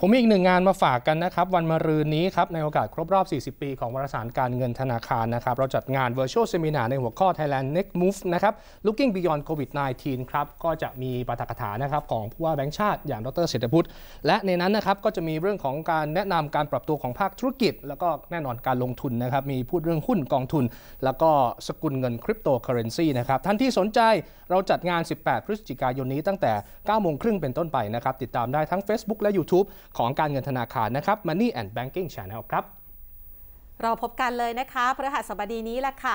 ผมมีอีกหนึ่งงานมาฝากกันนะครับ วันมะรืนนี้ครับ ในโอกาสครบรอบ 40 ปีของวารสารการเงินธนาคารนะครับเราจัดงาน Virtual Seminar ในหัวข้อ Thailand Next Move นะครับ Looking Beyond COVID-19 ครับ ก็จะมีปาฐกถานะครับ ของผู้ว่าแบงค์ชาติอย่างดรเศรษฐพุทธและในนั้นนะครับก็จะมีเรื่องของการแนะนำการปรับตัวของภาคธุรกิจ แล้วก็แน่นอนการลงทุนนะครับมีพูดเรื่องหุ้นกองทุนแล้วก็สกุลเงินคริปโตเคอเรนซีนะครับท่านที่สนใจเราจัดงาน 18 พฤศจิกายนนี้ตั้งแต่9โมงครึ่งเป็นต้นไปนะครับติดตามได้ทั้ง Facebook และ YouTube ของการเงินธนาคารนะครับ Money and Banking Channel ครับ เราพบกันเลยนะคะ พระหัสบดีนี้แหละค่ะ